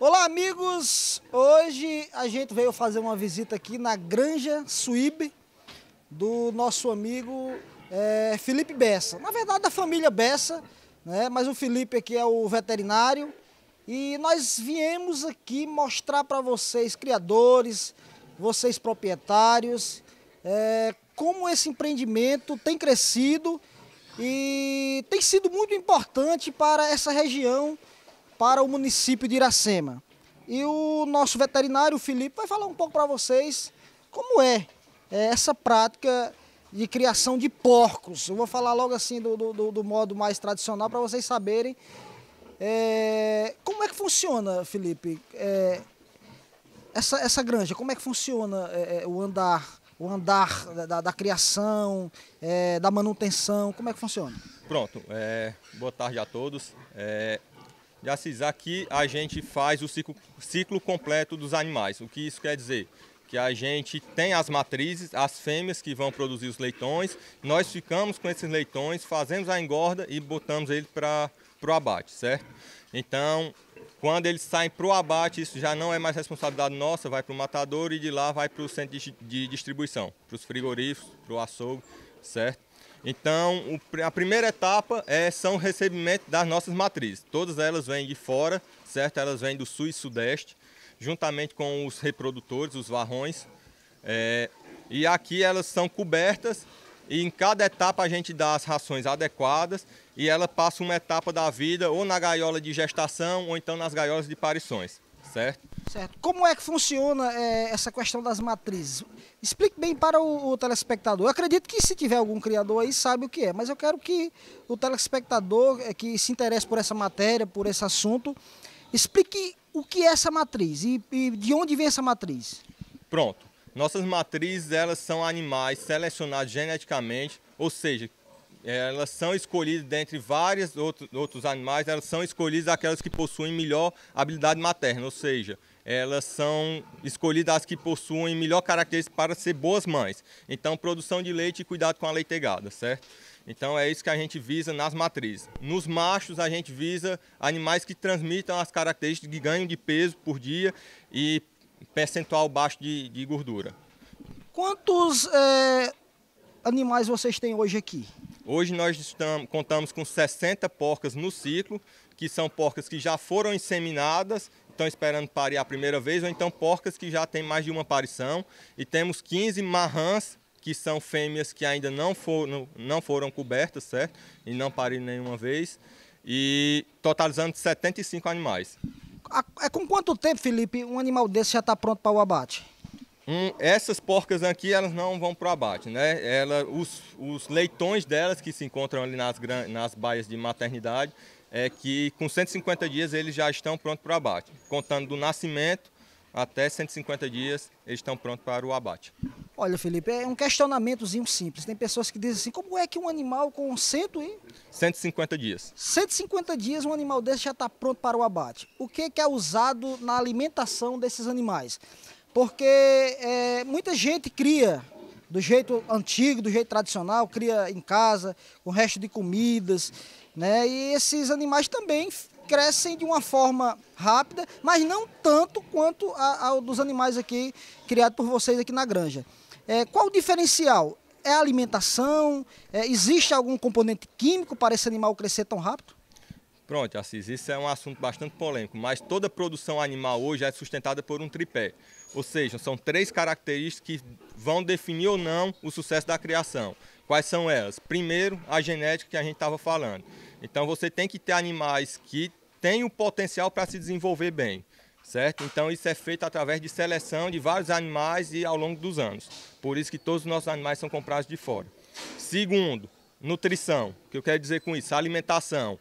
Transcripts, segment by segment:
Olá, amigos! Hoje a gente veio fazer uma visita aqui na Granja Suíbe do nosso amigo é, Felipe Bessa. Na verdade, da família Bessa, né? mas o Felipe aqui é o veterinário. E nós viemos aqui mostrar para vocês, criadores, vocês proprietários, é, como esse empreendimento tem crescido e tem sido muito importante para essa região para o município de Iracema. E o nosso veterinário Felipe vai falar um pouco para vocês como é, é essa prática de criação de porcos. Eu vou falar logo assim do, do, do modo mais tradicional para vocês saberem é, como é que funciona, Felipe. É, essa, essa granja, como é que funciona é, é o andar, o andar da, da, da criação, é, da manutenção, como é que funciona? Pronto, boa tarde a todos de Assis, aqui a gente faz o ciclo, ciclo completo dos animais. O que isso quer dizer? que a gente tem as matrizes, as fêmeas que vão produzir os leitões, nós ficamos com esses leitões, fazemos a engorda e botamos ele para o abate, certo? Então, quando eles saem para o abate, isso já não é mais responsabilidade nossa, vai para o matador e de lá vai para o centro de, de distribuição, para os frigoríficos, para o açougue, certo? Então, a primeira etapa é, são o recebimento das nossas matrizes. Todas elas vêm de fora, certo? Elas vêm do sul e sudeste, juntamente com os reprodutores, os varrões. É, e aqui elas são cobertas e em cada etapa a gente dá as rações adequadas e ela passa uma etapa da vida ou na gaiola de gestação ou então nas gaiolas de parições, certo? Certo. Como é que funciona é, essa questão das matrizes? Explique bem para o, o, telespectador. Eu acredito que se tiver algum criador aí sabe o que é, mas eu quero que o telespectador é, que se interesse por essa matéria, por esse assunto, explique o que é essa matriz e, e de onde vem essa matriz. Pronto. Nossas matrizes elas são animais selecionados geneticamente, ou seja, elas são escolhidas dentre vários outros, outros animais, elas são escolhidas aquelas que possuem melhor habilidade materna, ou seja, elas são escolhidas as que possuem melhor característica para ser boas mães. Então, produção de leite e cuidado com a leitegada, certo? Então, é isso que a gente visa nas matrizes. Nos machos, a gente visa animais que transmitam as características de ganho de peso por dia e percentual baixo de, de gordura. Quantos é, animais vocês têm hoje aqui? Hoje nós estamos, contamos com 60 porcas no ciclo, que são porcas que já foram inseminadas estão esperando parir a primeira vez, ou então porcas que já têm mais de uma aparição. E temos 15 marrãs, que são fêmeas que ainda não foram, não foram cobertas, certo? E não pariram nenhuma vez. E totalizando 75 animais. É com quanto tempo, Felipe, um animal desse já está pronto para o abate? Hum, essas porcas aqui, elas não vão para o abate, né? Ela, os, os leitões delas que se encontram ali nas, nas baias de maternidade, é que com 150 dias eles já estão prontos para o abate. Contando do nascimento até 150 dias, eles estão prontos para o abate. Olha, Felipe, é um questionamentozinho simples. Tem pessoas que dizem assim, como é que um animal com 100 e... 150 dias. 150 dias um animal desse já está pronto para o abate. O que, que é usado na alimentação desses animais? Porque é, muita gente cria do jeito antigo, do jeito tradicional, cria em casa, com resto de comidas, né? E esses animais também crescem de uma forma rápida, mas não tanto quanto ao dos animais aqui criados por vocês aqui na granja. É, qual o diferencial? É a alimentação? É, existe algum componente químico para esse animal crescer tão rápido? Pronto, Assis, isso é um assunto bastante polêmico, mas toda produção animal hoje é sustentada por um tripé. Ou seja, são três características que vão definir ou não o sucesso da criação. Quais são elas? Primeiro, a genética que a gente estava falando. Então você tem que ter animais que têm o potencial para se desenvolver bem, certo? Então isso é feito através de seleção de vários animais e ao longo dos anos. Por isso que todos os nossos animais são comprados de fora. Segundo, nutrição. O que eu quero dizer com isso? Alimentação.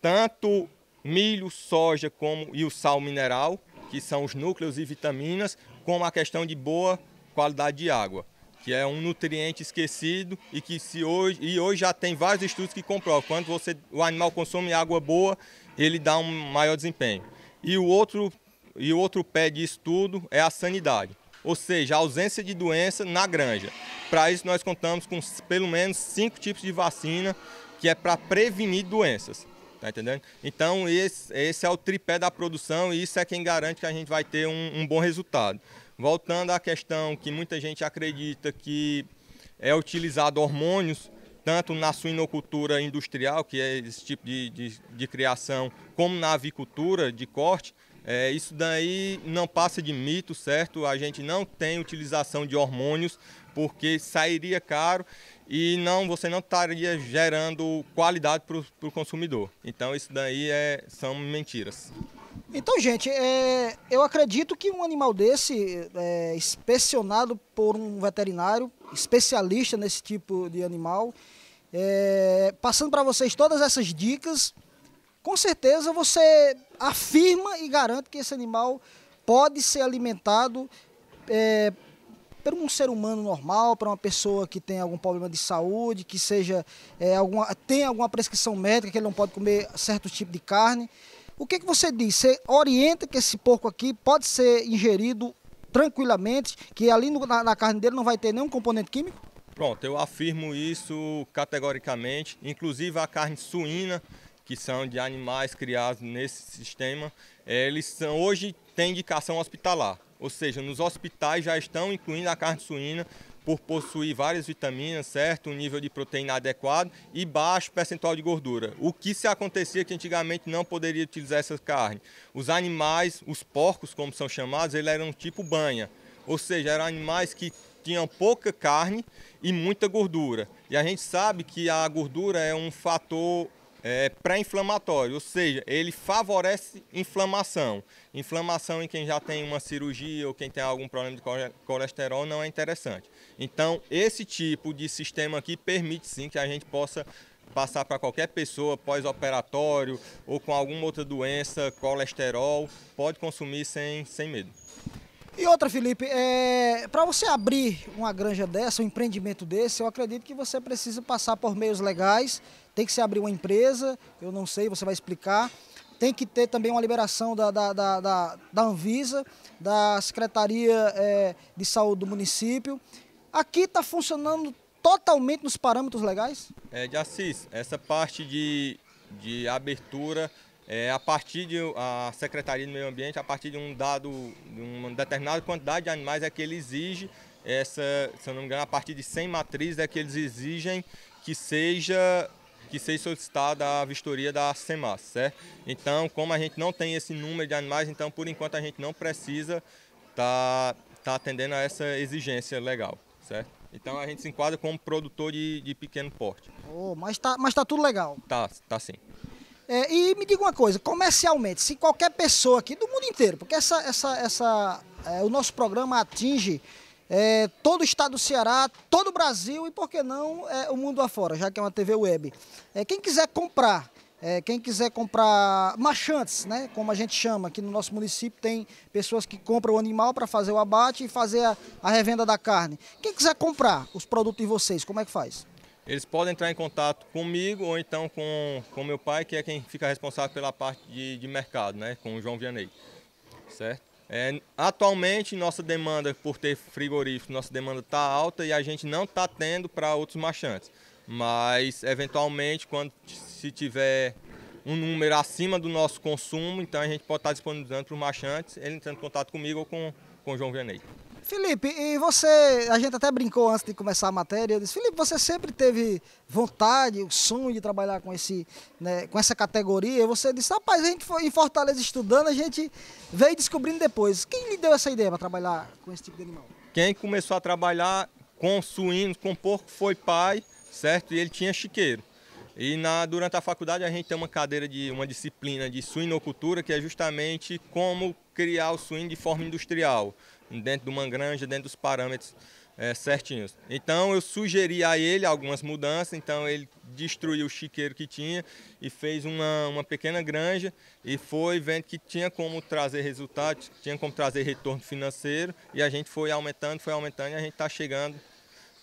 Tanto milho, soja como e o sal mineral que são os núcleos e vitaminas, como a questão de boa qualidade de água, que é um nutriente esquecido e que se hoje e hoje já tem vários estudos que comprovam quando você o animal consome água boa, ele dá um maior desempenho. E o outro e o outro pé de estudo é a sanidade, ou seja, a ausência de doença na granja. Para isso nós contamos com pelo menos cinco tipos de vacina que é para prevenir doenças. Tá entendendo? Então, esse, esse, é o tripé da produção e isso é quem garante que a gente vai ter um, um bom resultado. Voltando à questão que muita gente acredita que é utilizado hormônios, tanto na suinocultura industrial, que é esse tipo de, de, de criação, como na avicultura de corte, é, isso daí não passa de mito, certo? A gente não tem utilização de hormônios porque sairia caro e não você não estaria gerando qualidade para o consumidor. Então isso daí é, são mentiras. Então, gente, é, eu acredito que um animal desse, é, inspecionado por um veterinário, especialista nesse tipo de animal, é, passando para vocês todas essas dicas, com certeza você afirma e garante que esse animal pode ser alimentado é, para um ser humano normal, para uma pessoa que tem algum problema de saúde, que seja é, alguma, tem alguma prescrição médica, que ele não pode comer certo tipo de carne. O que, que você diz? Você orienta que esse porco aqui pode ser ingerido tranquilamente, que ali no, na, na carne dele não vai ter nenhum componente químico? Pronto, eu afirmo isso categoricamente. Inclusive a carne suína, que são de animais criados nesse sistema, eles são, hoje têm indicação hospitalar. Ou seja, nos hospitais já estão incluindo a carne suína por possuir várias vitaminas, certo? Um nível de proteína adequado e baixo percentual de gordura. O que se acontecia que antigamente não poderia utilizar essa carne. Os animais, os porcos, como são chamados, eles eram tipo banha. Ou seja, eram animais que tinham pouca carne e muita gordura. E a gente sabe que a gordura é um fator é, pré-inflamatório, ou seja, ele favorece inflamação. Inflamação em quem já tem uma cirurgia ou quem tem algum problema de colesterol não é interessante. Então, esse tipo de sistema aqui permite sim que a gente possa passar para qualquer pessoa pós-operatório ou com alguma outra doença, colesterol, pode consumir sem, sem medo. E outra, Felipe, é, para você abrir uma granja dessa, um empreendimento desse, eu acredito que você precisa passar por meios legais, tem que se abrir uma empresa, eu não sei, você vai explicar. Tem que ter também uma liberação da, da, da, da, da Anvisa, da Secretaria é, de Saúde do município. Aqui está funcionando totalmente nos parâmetros legais? É, de Assis, essa parte de, de abertura é, a partir de a Secretaria do Meio Ambiente, a partir de um dado, de uma determinada quantidade de animais é que ele exige essa, se eu não me engano, a partir de 100 matrizes é que eles exigem que seja que seja solicitada a vistoria da SEMAS, certo? Então, como a gente não tem esse número de animais, então por enquanto a gente não precisa estar tá, tá atendendo a essa exigência legal, certo? Então a gente se enquadra como produtor de, de pequeno porte. Oh, mas tá, mas tá tudo legal. Tá, tá sim. É, e me diga uma coisa, comercialmente, se qualquer pessoa aqui do mundo inteiro, porque essa, essa, essa, é, o nosso programa atinge é, todo o estado do Ceará, todo o Brasil e, por que não, é, o mundo afora, já que é uma TV web. É, quem quiser comprar, é, quem quiser comprar machantes, né, como a gente chama, aqui no nosso município tem pessoas que compram o animal para fazer o abate e fazer a, a revenda da carne. Quem quiser comprar os produtos de vocês, como é que faz? Eles podem entrar em contato comigo ou então com, com meu pai, que é quem fica responsável pela parte de, de mercado, né, com o João Vianney, certo? É, atualmente, nossa demanda por ter frigorífico, nossa demanda está alta e a gente não está tendo para outros marchantes. Mas, eventualmente, quando se tiver um número acima do nosso consumo, então a gente pode estar tá disponibilizando para os marchantes, ele entrando em contato comigo ou com, com o João Vianney. Felipe, e você, a gente até brincou antes de começar a matéria, eu disse, Felipe, você sempre teve vontade, o sonho de trabalhar com, esse, né, com essa categoria, e você disse, rapaz, a gente foi em Fortaleza estudando, a gente veio descobrindo depois. Quem lhe deu essa ideia para trabalhar com esse tipo de animal? Quem começou a trabalhar com suínos, com porco, foi pai, certo? E ele tinha chiqueiro. E na, durante a faculdade a gente tem uma cadeira de uma disciplina de suinocultura, que é justamente como criar o suíno de forma industrial dentro de uma granja, dentro dos parâmetros é, certinhos. Então eu sugeri a ele algumas mudanças, então ele destruiu o chiqueiro que tinha e fez uma, uma pequena granja e foi vendo que tinha como trazer resultado, tinha como trazer retorno financeiro e a gente foi aumentando, foi aumentando e a gente está chegando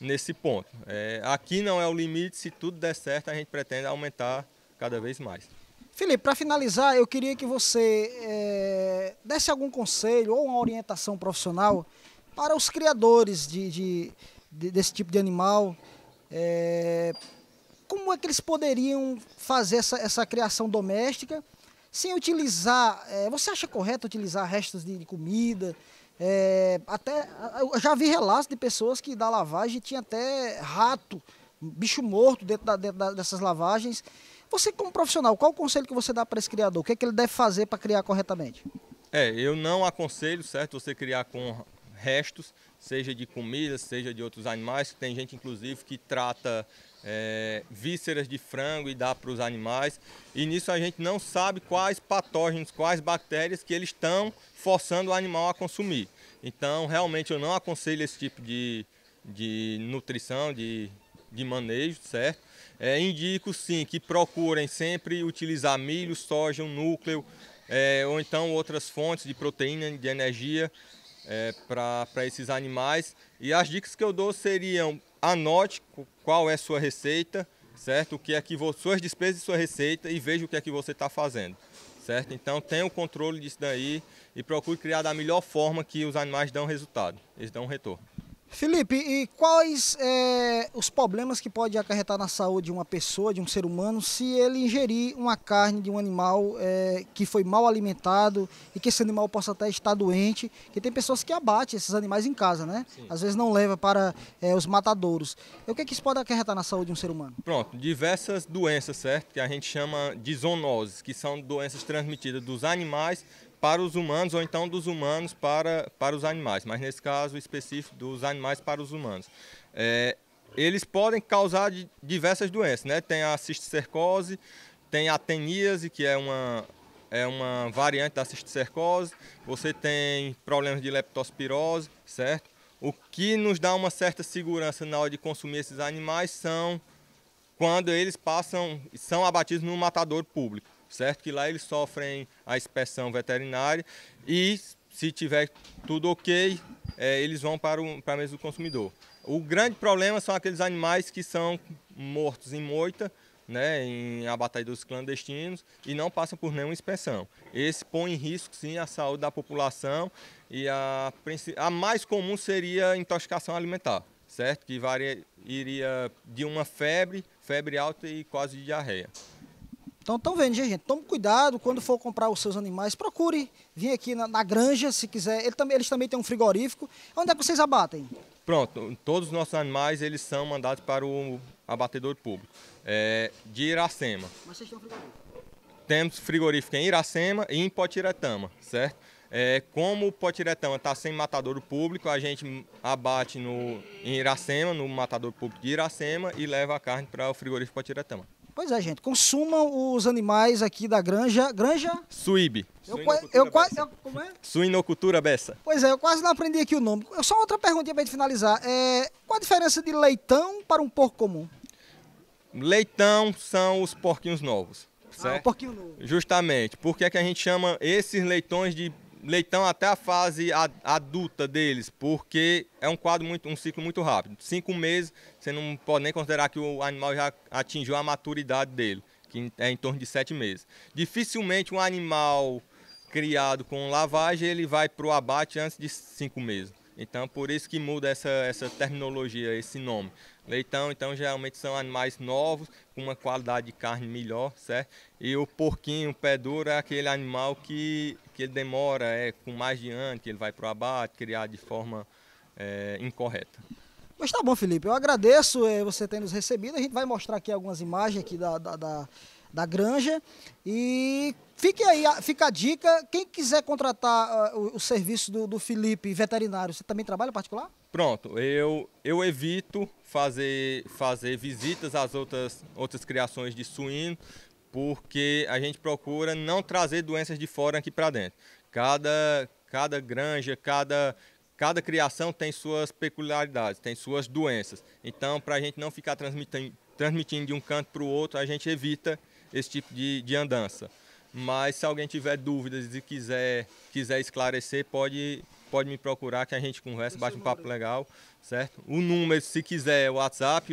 nesse ponto. É, aqui não é o limite, se tudo der certo a gente pretende aumentar cada vez mais. Felipe, para finalizar, eu queria que você é, desse algum conselho ou uma orientação profissional para os criadores de, de, de desse tipo de animal. É, como é que eles poderiam fazer essa, essa criação doméstica sem utilizar? É, você acha correto utilizar restos de, de comida? até já vi relatos de pessoas que da lavagem tinha até rato, bicho morto dentro, da, dentro da, dessas lavagens. Você, como profissional, qual o conselho que você dá para esse criador? O que, é que ele deve fazer para criar corretamente? É, eu não aconselho, certo, você criar com restos, seja de comida, seja de outros animais. Tem gente, inclusive, que trata é, vísceras de frango e dá para os animais. E nisso a gente não sabe quais patógenos, quais bactérias que eles estão forçando o animal a consumir. Então, realmente, eu não aconselho esse tipo de, de nutrição, de, de manejo, certo? É, indico sim que procurem sempre utilizar milho, soja, um núcleo é, ou então outras fontes de proteína, de energia é, para esses animais. E as dicas que eu dou seriam: anote qual é a sua receita, certo? O que é que suas despesas e sua receita e veja o que é que você está fazendo, certo? Então tenha o controle disso daí e procure criar da melhor forma que os animais dão resultado, eles dão retorno. Felipe, e quais é, os problemas que pode acarretar na saúde de uma pessoa, de um ser humano, se ele ingerir uma carne de um animal é, que foi mal alimentado e que esse animal possa até estar doente? Que tem pessoas que abatem esses animais em casa, né? Sim. Às vezes não leva para é, os matadouros. E o que, é que isso pode acarretar na saúde de um ser humano? Pronto, diversas doenças, certo? Que a gente chama de zoonoses, que são doenças transmitidas dos animais para os humanos ou então dos humanos para, para os animais, mas nesse caso específico dos animais para os humanos. É, eles podem causar diversas doenças, né? Tem a cisticercose, tem a teníase, que é uma, é uma variante da cisticercose, você tem problemas de leptospirose, certo? O que nos dá uma certa segurança na hora de consumir esses animais são quando eles passam, são abatidos no matador público certo? Que lá eles sofrem a inspeção veterinária e se tiver tudo ok, é, eles vão para, o, para a mesa do consumidor. O grande problema são aqueles animais que são mortos em moita, né, em abatedores clandestinos e não passam por nenhuma inspeção. Esse põe em risco sim a saúde da população e a, a mais comum seria a intoxicação alimentar, certo? Que varia, iria de uma febre, febre alta e quase diarreia. Então estão vendo, gente? Tome cuidado quando for comprar os seus animais. Procure vir aqui na, na granja, se quiser. Ele também, eles também têm um frigorífico. Onde é que vocês abatem? Pronto, todos os nossos animais eles são mandados para o abatedor público é, de Iracema. Mas vocês têm um frigorífico? Temos frigorífico em Iracema e em Potiretama, certo? É, como o Potiretama está sem matador público, a gente abate no, em Iracema, no matador público de Iracema e leva a carne para o frigorífico Potiretama. Pois é, gente. Consumam os animais aqui da granja. Granja? Suíbe. Eu, como é? Suinocultura beça. Pois é, eu quase não aprendi aqui o nome. Só outra perguntinha para gente finalizar. É, qual a diferença de leitão para um porco comum? Leitão são os porquinhos novos. Ah, certo? Ah, o porquinho novo. Justamente. Por que, é que a gente chama esses leitões de leitão até a fase adulta deles? Porque é um quadro muito, um ciclo muito rápido. Cinco meses, você não pode nem considerar que o animal já atingiu a maturidade dele, que é em torno de sete meses. Dificilmente um animal criado com lavagem ele vai para o abate antes de cinco meses. Então, por isso que muda essa, essa terminologia, esse nome. Leitão, então, geralmente são animais novos, com uma qualidade de carne melhor, certo? E o porquinho, o pé duro, é aquele animal que, que ele demora, é com mais de ano, que ele vai para o abate, criado de forma é, incorreta. Mas tá bom, Felipe. Eu agradeço é, você ter nos recebido. A gente vai mostrar aqui algumas imagens aqui da, da, da, da granja. E fique aí, fica a dica. Quem quiser contratar uh, o, o, serviço do, do Felipe veterinário, você também trabalha particular? Pronto, eu, eu evito fazer, fazer visitas às outras, outras criações de suíno, porque a gente procura não trazer doenças de fora aqui para dentro. Cada, cada granja, cada cada criação tem suas peculiaridades, tem suas doenças. Então, para a gente não ficar transmitindo, transmitindo de um canto para o outro, a gente evita esse tipo de, de andança. Mas se alguém tiver dúvidas e quiser, quiser esclarecer, pode, pode me procurar que a gente conversa, bate um papo legal, certo? O número, se quiser, é o WhatsApp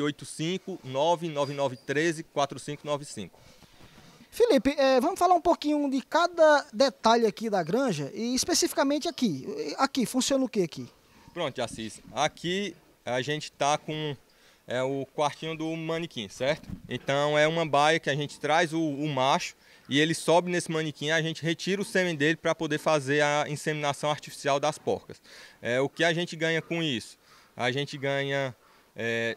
9913 4595. Felipe, é, vamos falar um pouquinho de cada detalhe aqui da granja e especificamente aqui. Aqui, funciona o que aqui? Pronto, Assis. Aqui a gente está com é, o quartinho do manequim, certo? Então é uma baia que a gente traz o, o macho e ele sobe nesse manequim, a gente retira o sêmen dele para poder fazer a inseminação artificial das porcas. É, o que a gente ganha com isso? A gente ganha é,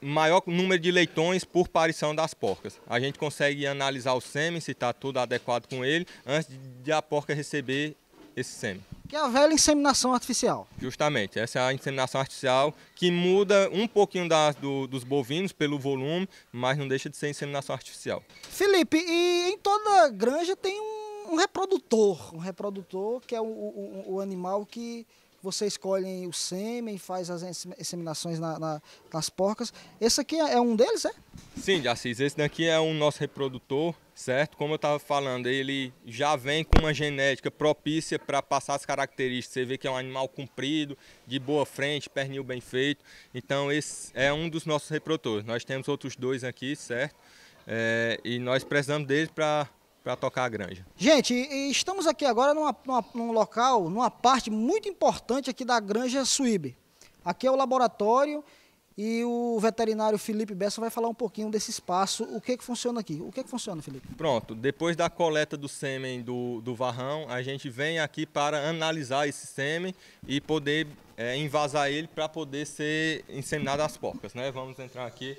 maior número de leitões por parição das porcas. A gente consegue analisar o sêmen, se está tudo adequado com ele, antes de a porca receber esse sêmen. Que é a velha inseminação artificial. Justamente, essa é a inseminação artificial que muda um pouquinho das do, dos bovinos pelo volume, mas não deixa de ser inseminação artificial. Felipe, e em toda granja tem um, um reprodutor, um reprodutor que é o, o, o animal que você escolhe o sêmen, faz as inseminações na, na, nas porcas. Esse aqui é um deles, é? Sim, Jacis, esse daqui é um nosso reprodutor, certo? Como eu estava falando, ele já vem com uma genética propícia para passar as características. Você vê que é um animal comprido, de boa frente, pernil bem feito. Então esse é um dos nossos reprodutores. Nós temos outros dois aqui, certo? É, e nós precisamos deles para para tocar a granja. Gente, estamos aqui agora numa, numa, num local, numa parte muito importante aqui da granja Suíbe. Aqui é o laboratório e o veterinário Felipe Bessa vai falar um pouquinho desse espaço, o que, é que funciona aqui. O que, é que funciona, Felipe? Pronto, depois da coleta do sêmen do, do varrão, a gente vem aqui para analisar esse sêmen e poder é, envasar ele para poder ser inseminado às porcas. Né? Vamos entrar aqui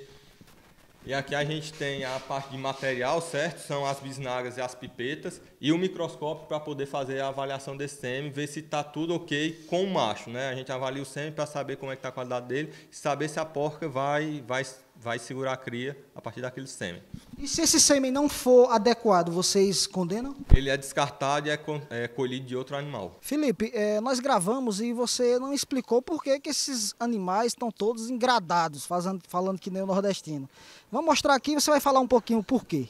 e aqui a gente tem a parte de material, certo? São as bisnagas e as pipetas e o microscópio para poder fazer a avaliação desse sêmen, ver se está tudo ok com o macho, né? A gente avalia o sêmen para saber como é que está a qualidade dele, saber se a porca vai, vai vai segurar a cria a partir daquele sêmen. E se esse sêmen não for adequado, vocês condenam? Ele é descartado e é, é, colhido de outro animal. Felipe, é, nós gravamos e você não explicou por que, que esses animais estão todos engradados, fazendo, falando que nem o nordestino. Vamos mostrar aqui, você vai falar um pouquinho por quê.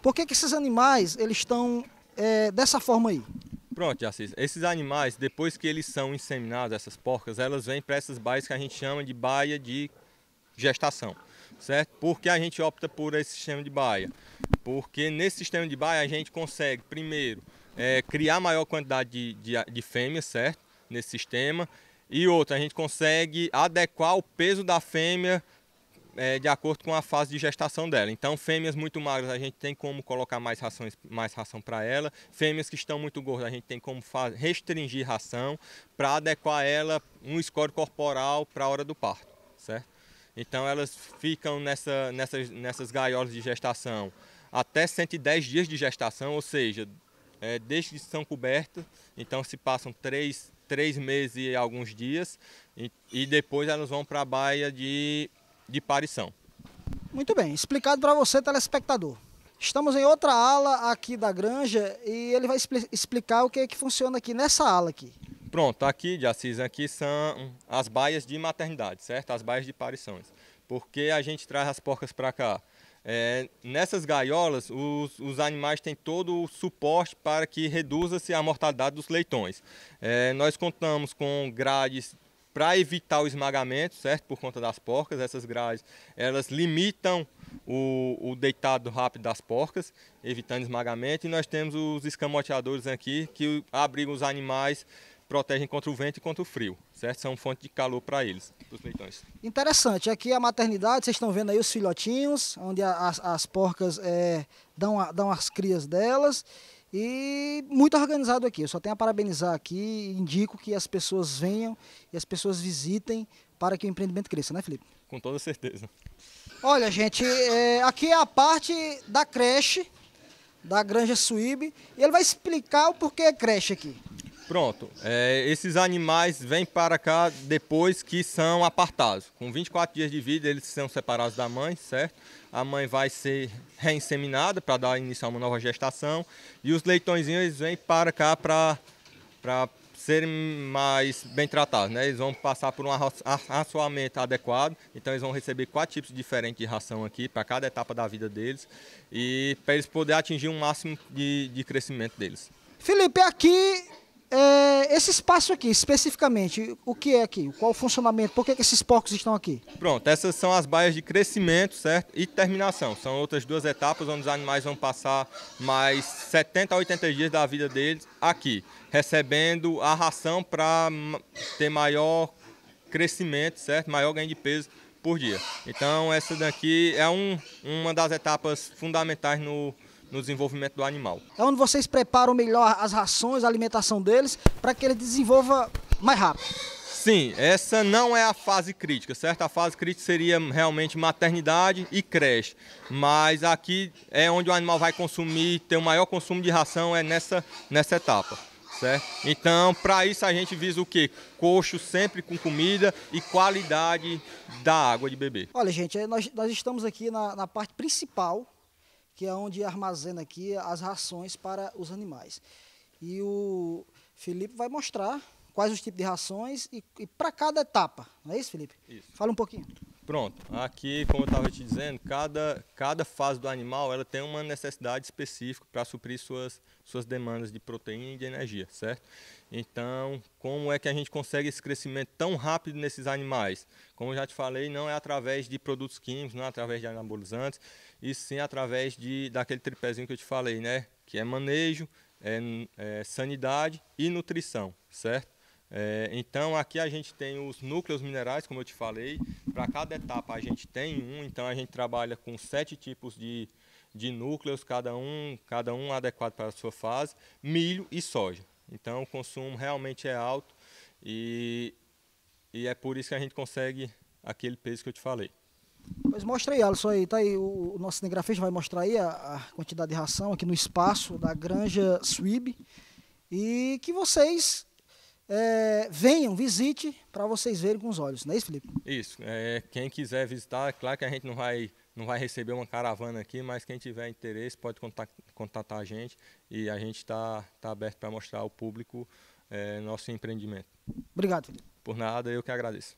Por que, que esses animais eles estão é, dessa forma aí? Pronto, Assis. Esses animais, depois que eles são inseminados, essas porcas, elas vêm para essas baias que a gente chama de baia de gestação certo? Por que a gente opta por esse sistema de baia? Porque nesse sistema de baia a gente consegue, primeiro, é, criar maior quantidade de, de, de fêmeas, certo? Nesse sistema. E outra, a gente consegue adequar o peso da fêmea é, de acordo com a fase de gestação dela. Então, fêmeas muito magras a gente tem como colocar mais, ração, mais ração para ela. Fêmeas que estão muito gordas a gente tem como restringir ração para adequar ela um score corporal para a hora do parto, certo? Então elas ficam nessa, nessas, nessas gaiolas de gestação até 110 dias de gestação, ou seja, é, desde que são cobertas, então se passam três, três meses e alguns dias, e, e depois elas vão para a baia de, de parição. Muito bem, explicado para você, telespectador. Estamos em outra ala aqui da granja e ele vai expli explicar o que é que funciona aqui nessa ala aqui. Pronto, tá aqui de Assis aqui são as baias de maternidade, certo? As baias de parições. Porque a gente traz as porcas para cá. É, nessas gaiolas, os, os, animais têm todo o suporte para que reduza-se a mortalidade dos leitões. É, nós contamos com grades para evitar o esmagamento, certo? Por conta das porcas, essas grades, elas limitam o, o, deitado rápido das porcas, evitando esmagamento. E nós temos os escamoteadores aqui que abrigam os animais protegem contra o vento e contra o frio, certo? São fonte de calor para eles, para os leitões. Interessante. Aqui é a maternidade, vocês estão vendo aí os filhotinhos, onde as, as porcas é, dão, a, dão as crias delas. E muito organizado aqui. Eu só tenho a parabenizar aqui, indico que as pessoas venham e as pessoas visitem para que o empreendimento cresça, né, Felipe? Com toda certeza. Olha, gente, é, aqui é a parte da creche da Granja Suíbe e ele vai explicar o porquê é creche aqui. Pronto. É, esses animais vêm para cá depois que são apartados. Com 24 dias de vida, eles são separados da mãe, certo? A mãe vai ser reinseminada para dar início a uma nova gestação. E os leitõezinhos vêm para cá para, para serem mais bem tratados. Né? Eles vão passar por um raçoamento adequado. Então, eles vão receber quatro tipos diferentes de ração aqui para cada etapa da vida deles. E para eles poderem atingir o um máximo de, de crescimento deles. Felipe, aqui é, esse espaço aqui, especificamente, o que é aqui? Qual o funcionamento? Por que, que esses porcos estão aqui? Pronto, essas são as baias de crescimento, certo? E terminação. São outras duas etapas onde os animais vão passar mais 70 a 80 dias da vida deles aqui, recebendo a ração para ter maior crescimento, certo? Maior ganho de peso por dia. Então, essa daqui é um, uma das etapas fundamentais no no desenvolvimento do animal. É onde vocês preparam melhor as rações, a alimentação deles, para que ele desenvolva mais rápido. Sim, essa não é a fase crítica, certo? A fase crítica seria realmente maternidade e creche. Mas aqui é onde o animal vai consumir, ter o maior consumo de ração é nessa, nessa etapa. Certo? Então, para isso a gente visa o quê? Coxo sempre com comida e qualidade da água de beber. Olha, gente, é, nós, nós estamos aqui na, na parte principal que é onde armazena aqui as rações para os animais. E o Felipe vai mostrar quais os tipos de rações e, e para cada etapa. Não é isso, Felipe? Isso. Fala um pouquinho. Pronto. Aqui, como eu estava te dizendo, cada, cada fase do animal ela tem uma necessidade específica para suprir suas, suas demandas de proteína e de energia, certo? Então, como é que a gente consegue esse crescimento tão rápido nesses animais? Como eu já te falei, não é através de produtos químicos, não é através de anabolizantes, e sim através de, daquele tripézinho que eu te falei, né? Que é manejo, é, é sanidade e nutrição, certo? É, então, aqui a gente tem os núcleos minerais, como eu te falei. Para cada etapa a gente tem um, então a gente trabalha com sete tipos de, de núcleos, cada um, cada um adequado para a sua fase. Milho e soja. Então, o consumo realmente é alto e, e é por isso que a gente consegue aquele peso que eu te falei. Pois mostra aí, Alisson, aí, tá aí, o, o nosso cinegrafista vai mostrar aí a, a, quantidade de ração aqui no espaço da granja Swib e que vocês é, venham, visite para vocês verem com os olhos, não é isso, Felipe? Isso. É, quem quiser visitar, é claro que a gente não vai, não vai receber uma caravana aqui, mas quem tiver interesse pode contatar a gente e a gente está tá aberto para mostrar ao público é, nosso empreendimento. Obrigado, Felipe. Por nada, eu que agradeço.